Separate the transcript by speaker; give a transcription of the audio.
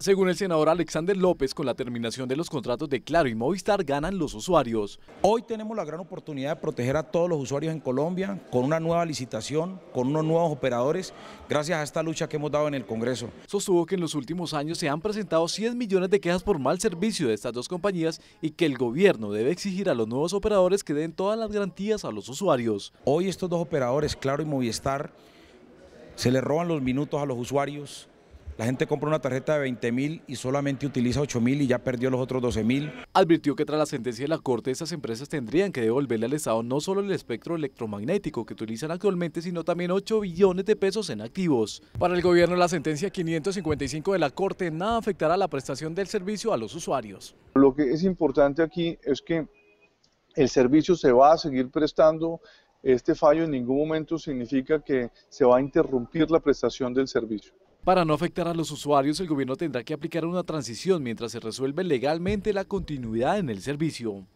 Speaker 1: Según el senador Alexander López, con la terminación de los contratos de Claro y Movistar
Speaker 2: ganan los usuarios. Hoy tenemos la gran oportunidad de proteger a todos los usuarios en Colombia con una nueva licitación, con unos nuevos operadores, gracias a esta lucha que hemos dado en el Congreso.
Speaker 1: Sostuvo que en los últimos años se han presentado 100 millones de quejas por mal servicio de estas dos compañías y que el gobierno debe exigir a los nuevos operadores que den todas las garantías a los usuarios. Hoy estos dos
Speaker 2: operadores, Claro y Movistar, se les roban los minutos a los usuarios, la gente compra una tarjeta de 20 mil y solamente utiliza 8 mil y ya perdió los otros 12 mil. Advirtió
Speaker 1: que tras la sentencia de la Corte, esas empresas tendrían que devolverle al Estado no solo el espectro electromagnético que utilizan actualmente, sino también 8 billones de pesos en activos. Para el gobierno, la sentencia 555 de la Corte nada afectará la prestación del servicio a los usuarios.
Speaker 3: Lo que es importante aquí es que el servicio se va a seguir prestando este fallo en ningún momento significa que se va a interrumpir la prestación del servicio.
Speaker 1: Para no afectar a los usuarios, el gobierno tendrá que aplicar una transición mientras se resuelve legalmente la continuidad en el servicio.